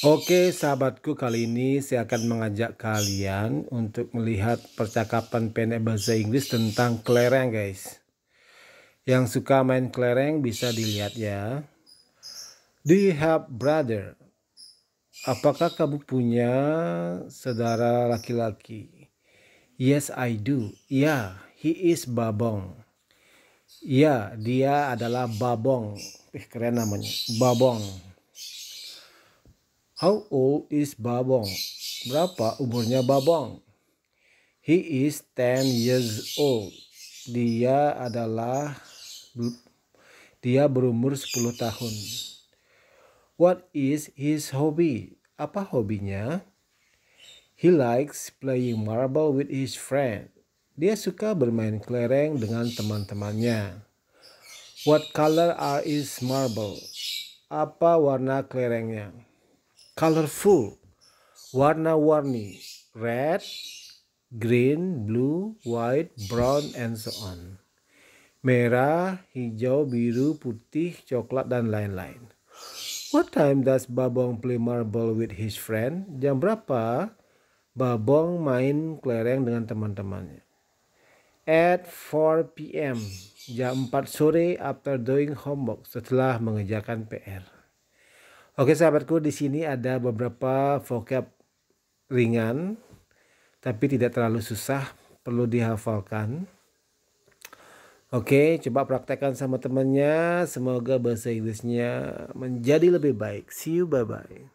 Oke sahabatku kali ini saya akan mengajak kalian untuk melihat percakapan pendek bahasa Inggris tentang kelereng guys. Yang suka main kelereng bisa dilihat ya. Do you have brother? Apakah kamu punya saudara laki-laki? Yes I do. Ya, yeah, he is babong. Ya, yeah, dia adalah babong. Eh, keren namanya. Babong. How old is Babong? Berapa umurnya Babong? He is 10 years old. Dia adalah dia berumur 10 tahun. What is his hobby? Apa hobinya? He likes playing marble with his friend. Dia suka bermain kelereng dengan teman-temannya. What color are his marble? Apa warna kelerengnya? colorful warna-warni red green blue white brown and so on merah hijau biru putih coklat dan lain-lain what time does babong play marble with his friend jam berapa babong main kelereng dengan teman-temannya at 4 p.m. jam 4 sore after doing homework setelah mengerjakan PR Oke sahabatku, di sini ada beberapa vocab ringan tapi tidak terlalu susah, perlu dihafalkan. Oke, coba praktekkan sama temannya. Semoga bahasa Inggrisnya menjadi lebih baik. See you, bye-bye.